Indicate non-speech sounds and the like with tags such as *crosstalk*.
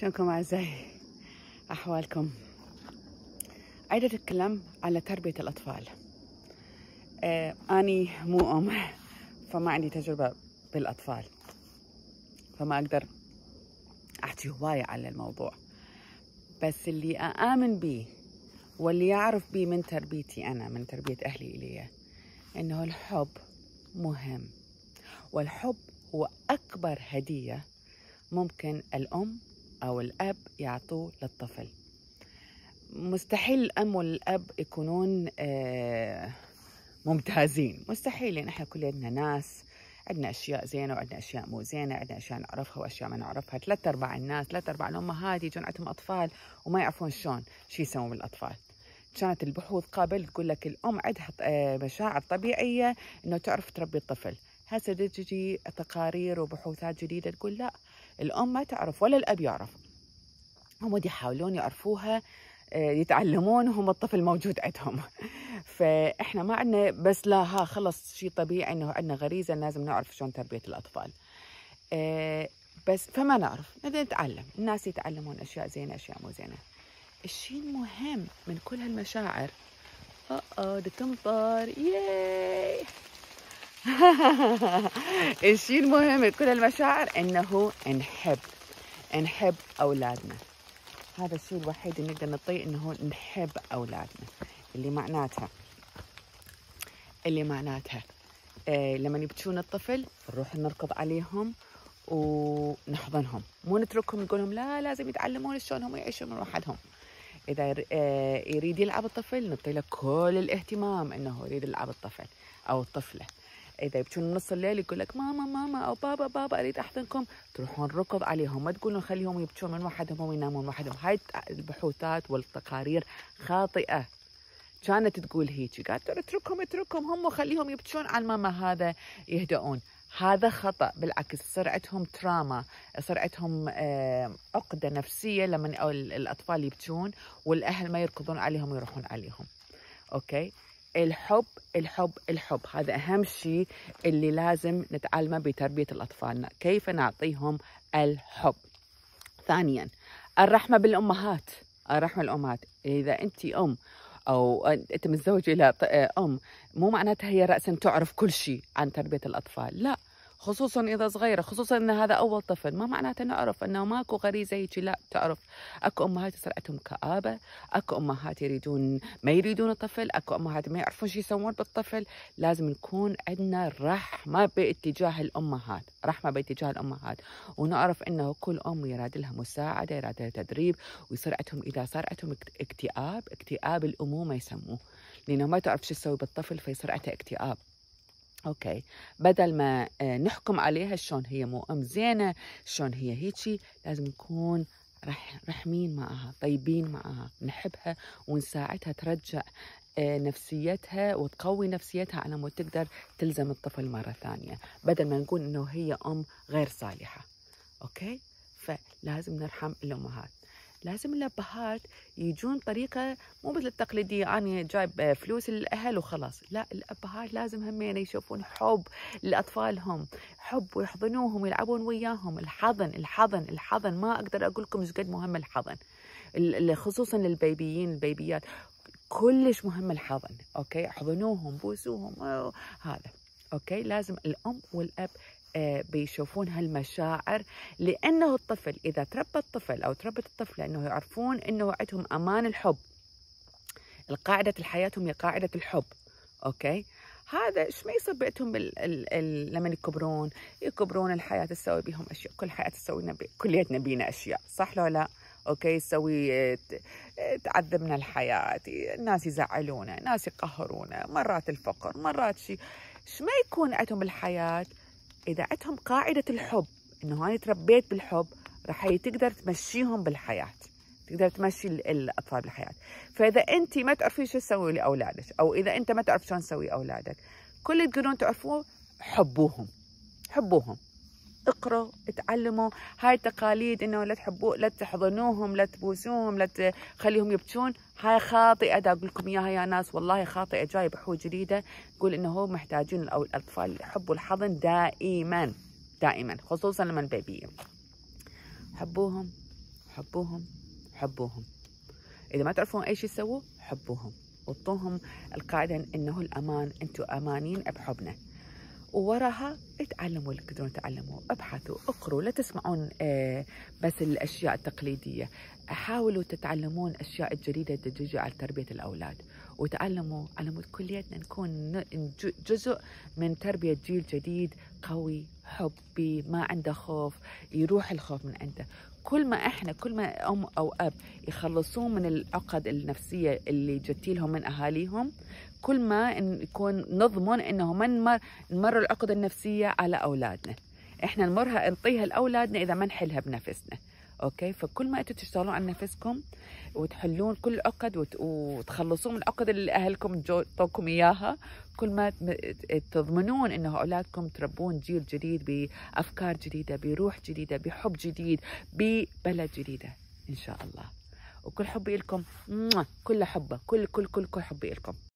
شلونكم أعزائي أحوالكم عايدة أتكلم على تربية الأطفال آه أني مو أم فما عندي تجربة بالأطفال فما أقدر أحكي هواية على الموضوع بس اللي أآمن به واللي يعرف به من تربيتي أنا من تربية أهلي إلي إنه الحب مهم والحب هو أكبر هدية ممكن الأم أو الأب يعطوه للطفل مستحيل الأم والأب يكونون آه، ممتازين مستحيل لأن إحنا كلنا ناس عندنا أشياء زينة وعندنا أشياء مو زينة عندنا أشياء نعرفها وأشياء ما نعرفها ثلاث أرباع الناس ثلاث أرباع الأمهات يجون عندهم أطفال وما يعرفون شلون شو يسوون بالأطفال كانت البحوث قابل تقول لك الأم عندها آه، مشاعر طبيعية إنه تعرف تربي الطفل هسه تجي تقارير وبحوثات جديدة تقول لا الأم ما تعرف ولا الأب يعرف هم يحاولون يعرفوها آه، يتعلمون وهم الطفل موجود عندهم *laughs* فإحنا ما عندنا بس لا ها خلص شيء طبيعي إنه عندنا غريزة لازم نعرف شلون تربية الأطفال آه، بس فما نعرف نتعلم الناس يتعلمون أشياء زينة أشياء مو زينة الشيء المهم من كل هالمشاعر اه اه تمطر ياي *laughs* الشيء المهم كل المشاعر انه نحب نحب اولادنا هذا الشيء الوحيد اللي نقدر نطيه انه نحب اولادنا اللي معناتها اللي معناتها إيه لما يبتشون الطفل نروح نركض عليهم ونحضنهم مو نتركهم نقول لهم لا لازم يتعلمون شلون هم يعيشون من وحدهم اذا آه، يريد يلعب الطفل نعطي له كل الاهتمام انه يريد يلعب الطفل او الطفله اذا إيه يبكون نص الليل يقول لك ماما ماما او بابا بابا اريد احضنكم تروحون ركض عليهم ما تقولون خليهم يبكون من وحدهم وينامون وحدهم هاي البحوثات والتقارير خاطئه كانت تقول هيك قالت اتركهم اتركهم هم وخليهم يبكون على ماما هذا يهدؤون هذا خطا بالعكس سرعتهم عندهم تراما سرعتهم عندهم آه، عقده نفسيه لما الاطفال يبكون والاهل ما يركضون عليهم ويروحون عليهم اوكي الحب الحب الحب هذا أهم شيء اللي لازم نتعلمه بتربية الأطفالنا كيف نعطيهم الحب ثانيا الرحمة بالأمهات الرحمة الأمهات إذا أنت أم او انت متزوج الى ام مو معناتها هي راسا تعرف كل شيء عن تربيه الاطفال لا خصوصا اذا صغيره خصوصا ان هذا اول طفل ما معناته نعرف انه ماكو غريزه هيك لا تعرف اكو امهات سرعتهم عندهم كابه اكو امهات يريدون ما يريدون الطفل اكو امهات ما يعرفون شو يسوون بالطفل لازم نكون عندنا رحمه باتجاه الامهات رحمه باتجاه الامهات ونعرف انه كل ام يراد لها مساعده يراد لها تدريب ويصير عندهم اذا صار عندهم اكتئاب اكتئاب الامومه يسموه لانه ما تعرف شو تسوي بالطفل فيصير عندها اكتئاب اوكي بدل ما آه، نحكم عليها شلون هي مو ام زينه شلون هي هيجي لازم نكون رح رحمين معها طيبين معها نحبها ونساعدها ترجع آه، نفسيتها وتقوي نفسيتها على مود تقدر تلزم الطفل مرة ثانية بدل ما نقول إنه هي أم غير صالحة أوكي فلازم نرحم الأمهات لازم الابهات يجون طريقه مو مثل التقليديه انا جايب فلوس للاهل وخلاص لا الابهات لازم هم يشوفون حب لاطفالهم حب ويحضنوهم ويلعبون وياهم الحضن الحضن الحضن ما اقدر اقول لكم ايش قد مهم الحضن خصوصا للبيبيين البيبيات كلش مهم الحضن اوكي احضنوهم بوسوهم آه، هذا اوكي لازم الام والاب آه، بيشوفون هالمشاعر لأنه الطفل إذا تربى الطفل أو تربت الطفلة أنه يعرفون أنه عندهم أمان الحب القاعدة حياتهم هي قاعدة الحب أوكي هذا ايش ما يصير بعتهم لما يكبرون يكبرون الحياه تسوي بهم اشياء كل حياه تسوي نبي كليتنا بينا اشياء صح لو لا اوكي تسوي تعذبنا الحياه الناس يزعلونا ناس يقهرونا مرات الفقر مرات شيء ايش ما يكون عندهم الحياه اذا عندهم قاعده الحب انه انا تربيت بالحب راح تقدر تمشيهم بالحياه تقدر تمشي الاطفال بالحياه فاذا انت ما تعرفين شو تسوي لاولادك او اذا انت ما تعرف شلون تسوي اولادك كل اللي تقدرون تعرفوه حبوهم حبوهم اقروا اتعلموا هاي التقاليد انه لا تحبوا لا تحضنوهم لا تبوسوهم لا تخليهم يبكون هاي خاطئه دا اقول لكم اياها يا ناس والله خاطئه جاي بحوج جديده تقول انه هو محتاجين او الاطفال يحبوا الحضن دائما دائما خصوصا لما البيبي حبوهم حبوهم حبوهم اذا ما تعرفون اي شيء تسووه حبوهم وطوهم القاعده انه الامان انتم امانين بحبنا ووراها اتعلموا اللي تقدرون تعلموا ابحثوا اقروا لا تسمعون آه، بس الاشياء التقليديه حاولوا تتعلمون اشياء الجديده تجي على تربيه الاولاد وتعلموا على مود كليتنا نكون جزء من تربيه جيل جديد قوي حبي ما عنده خوف يروح الخوف من عنده كل ما احنا كل ما ام او اب يخلصون من العقد النفسيه اللي جتيلهم من اهاليهم كل ما نكون نضمن انه ما نمر نمر العقد النفسيه على اولادنا احنا نمرها نعطيها لاولادنا اذا ما نحلها بنفسنا اوكي فكل ما انتم تشتغلون على نفسكم وتحلون كل عقد وتخلصون من العقد اللي اهلكم اعطوكم اياها كل ما تضمنون انه اولادكم تربون جيل جديد بافكار جديده بروح جديده بحب جديد ببلد جديده ان شاء الله وكل حبي لكم كل حبه كل كل كل كل حبي لكم